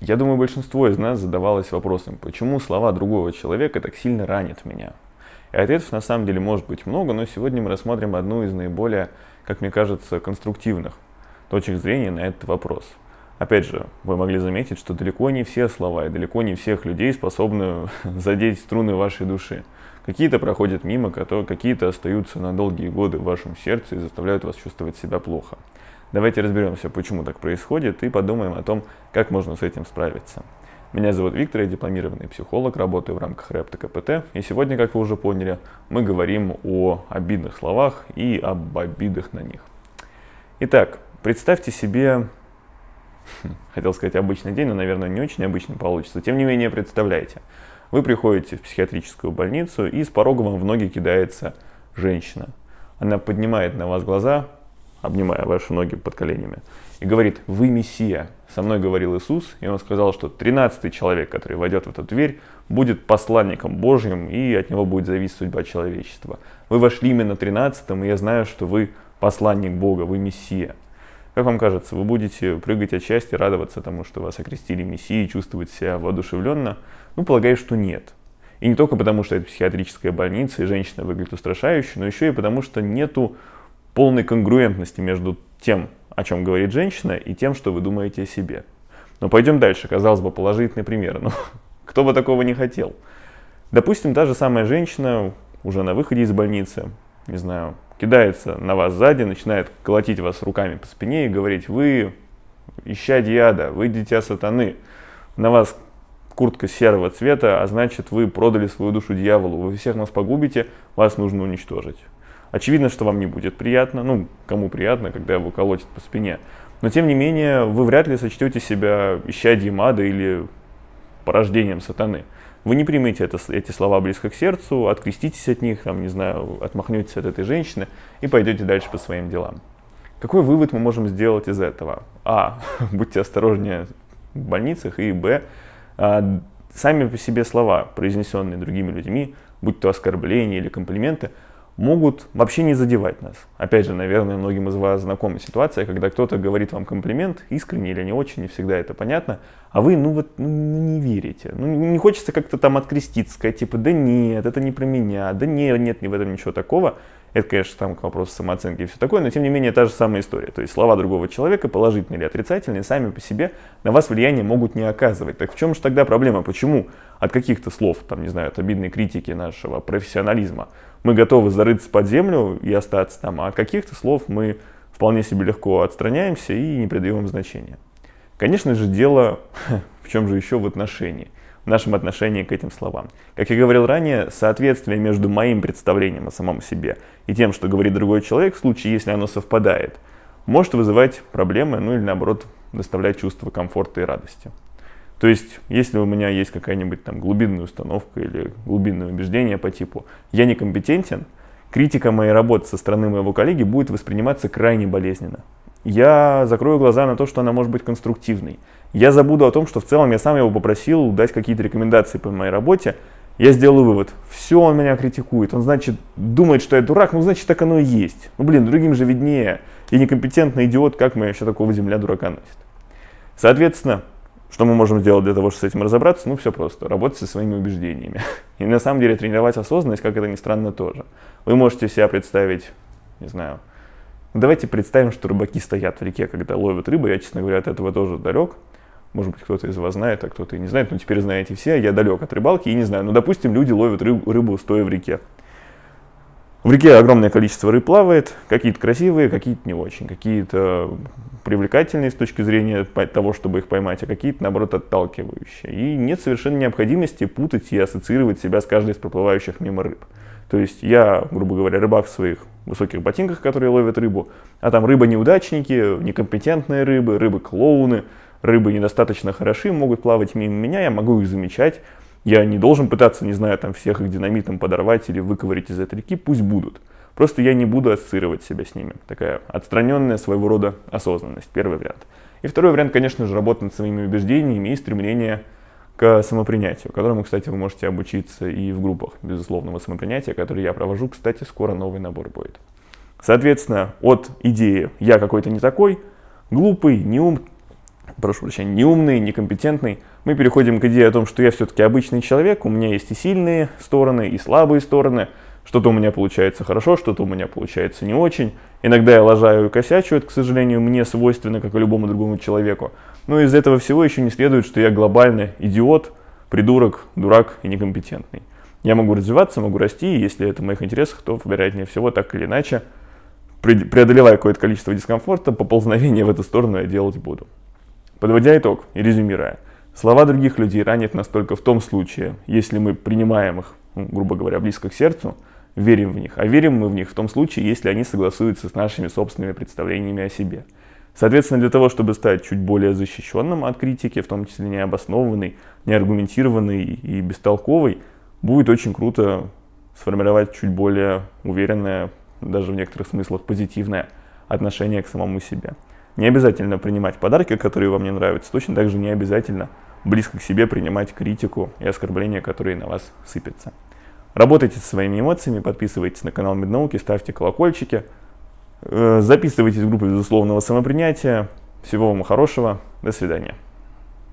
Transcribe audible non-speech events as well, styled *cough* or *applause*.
Я думаю, большинство из нас задавалось вопросом, почему слова другого человека так сильно ранят меня. И ответов на самом деле может быть много, но сегодня мы рассмотрим одну из наиболее, как мне кажется, конструктивных точек зрения на этот вопрос. Опять же, вы могли заметить, что далеко не все слова и далеко не всех людей способны *laughs* задеть струны вашей души. Какие-то проходят мимо, какие-то остаются на долгие годы в вашем сердце и заставляют вас чувствовать себя плохо. Давайте разберемся, почему так происходит, и подумаем о том, как можно с этим справиться. Меня зовут Виктор, я дипломированный психолог, работаю в рамках РЭПТ КПТ, и сегодня, как вы уже поняли, мы говорим о обидных словах и об обидах на них. Итак, представьте себе, хм, хотел сказать обычный день, но, наверное, не очень обычный получится, тем не менее, представляете. Вы приходите в психиатрическую больницу, и с порога вам в ноги кидается женщина. Она поднимает на вас глаза, обнимая ваши ноги под коленями, и говорит, вы Мессия. Со мной говорил Иисус, и он сказал, что 13 человек, который войдет в эту дверь, будет посланником Божьим, и от него будет зависеть судьба человечества. Вы вошли именно 13 и я знаю, что вы посланник Бога, вы Мессия. Как вам кажется, вы будете прыгать от счастья, радоваться тому, что вас окрестили Мессией, чувствовать себя воодушевленно? Ну, полагаю, что нет. И не только потому, что это психиатрическая больница, и женщина выглядит устрашающе, но еще и потому, что нету полной конгруентности между тем, о чем говорит женщина, и тем, что вы думаете о себе. Но пойдем дальше, казалось бы, положительный пример. Но ну, *laughs* кто бы такого не хотел? Допустим, та же самая женщина уже на выходе из больницы, не знаю, кидается на вас сзади, начинает колотить вас руками по спине и говорить, вы ища яда, вы дитя сатаны, на вас куртка серого цвета, а значит вы продали свою душу дьяволу, вы всех нас погубите, вас нужно уничтожить. Очевидно, что вам не будет приятно, ну, кому приятно, когда его колотят по спине. Но, тем не менее, вы вряд ли сочтете себя исчадьем ада или порождением сатаны. Вы не примете это, эти слова близко к сердцу, откреститесь от них, там, не знаю, отмахнетесь от этой женщины и пойдете дальше по своим делам. Какой вывод мы можем сделать из этого? А. *laughs* Будьте осторожнее в больницах. И Б. А, сами по себе слова, произнесенные другими людьми, будь то оскорбления или комплименты, могут вообще не задевать нас. Опять же, наверное, многим из вас знакома ситуация, когда кто-то говорит вам комплимент, искренне или не очень, не всегда это понятно, а вы, ну вот, ну, ну не верите. Ну, не хочется как-то там откреститься, сказать, типа, да нет, это не про меня, да нет, нет, ни в этом ничего такого. Это, конечно, там к вопросу самооценки и все такое, но тем не менее та же самая история. То есть слова другого человека, положительные или отрицательные, сами по себе на вас влияние могут не оказывать. Так в чем же тогда проблема? Почему от каких-то слов, там, не знаю, от обидной критики нашего профессионализма мы готовы зарыться под землю и остаться там, а от каких-то слов мы вполне себе легко отстраняемся и не придаем им значения? Конечно же, дело *laughs* в чем же еще в отношении – нашем отношении к этим словам. Как я говорил ранее, соответствие между моим представлением о самом себе и тем, что говорит другой человек, в случае, если оно совпадает, может вызывать проблемы, ну или наоборот, доставлять чувство комфорта и радости. То есть, если у меня есть какая-нибудь там глубинная установка или глубинное убеждение по типу «я некомпетентен», критика моей работы со стороны моего коллеги будет восприниматься крайне болезненно. Я закрою глаза на то, что она может быть конструктивной я забуду о том, что в целом я сам его попросил дать какие-то рекомендации по моей работе. Я сделаю вывод, все, он меня критикует, он, значит, думает, что я дурак, ну, значит, так оно и есть. Ну, блин, другим же виднее, и некомпетентный идиот, как мы еще такого земля дурака носит. Соответственно, что мы можем сделать для того, чтобы с этим разобраться? Ну, все просто. Работать со своими убеждениями. И на самом деле тренировать осознанность, как это ни странно, тоже. Вы можете себя представить, не знаю, ну, давайте представим, что рыбаки стоят в реке, когда ловят рыбу. Я, честно говоря, от этого тоже далек может быть, кто-то из вас знает, а кто-то и не знает, но теперь знаете все, я далек от рыбалки и не знаю. Ну, допустим, люди ловят рыбу, рыбу стоя в реке. В реке огромное количество рыб плавает, какие-то красивые, какие-то не очень, какие-то привлекательные с точки зрения того, чтобы их поймать, а какие-то, наоборот, отталкивающие. И нет совершенно необходимости путать и ассоциировать себя с каждой из проплывающих мимо рыб. То есть я, грубо говоря, рыбак в своих высоких ботинках, которые ловят рыбу, а там рыба-неудачники, некомпетентные рыбы, рыбы-клоуны, рыбы недостаточно хороши, могут плавать мимо меня, я могу их замечать. Я не должен пытаться, не знаю, там всех их динамитом подорвать или выковырить из этой реки, пусть будут. Просто я не буду ассоциировать себя с ними. Такая отстраненная своего рода осознанность, первый вариант. И второй вариант, конечно же, работа над своими убеждениями и стремление к самопринятию, которому, кстати, вы можете обучиться и в группах безусловного самопринятия, которые я провожу. Кстати, скоро новый набор будет. Соответственно, от идеи «я какой-то не такой», глупый, неум, прошу прощения, неумный, некомпетентный, мы переходим к идее о том, что я все-таки обычный человек, у меня есть и сильные стороны, и слабые стороны, что-то у меня получается хорошо, что-то у меня получается не очень. Иногда я лажаю и косячу, это, к сожалению, мне свойственно, как и любому другому человеку. Но из этого всего еще не следует, что я глобально идиот, придурок, дурак и некомпетентный. Я могу развиваться, могу расти, и если это в моих интересах, то, вероятнее всего, так или иначе, преодолевая какое-то количество дискомфорта, поползновение в эту сторону я делать буду. Подводя итог и резюмируя, слова других людей ранят нас только в том случае, если мы принимаем их, ну, грубо говоря, близко к сердцу, верим в них, а верим мы в них в том случае, если они согласуются с нашими собственными представлениями о себе. Соответственно, для того, чтобы стать чуть более защищенным от критики, в том числе необоснованной, неаргументированной и бестолковой, будет очень круто сформировать чуть более уверенное, даже в некоторых смыслах позитивное отношение к самому себе. Не обязательно принимать подарки, которые вам не нравятся. Точно так же не обязательно близко к себе принимать критику и оскорбления, которые на вас сыпятся. Работайте со своими эмоциями, подписывайтесь на канал Меднауки, ставьте колокольчики, э, записывайтесь в группу безусловного самопринятия. Всего вам хорошего, до свидания.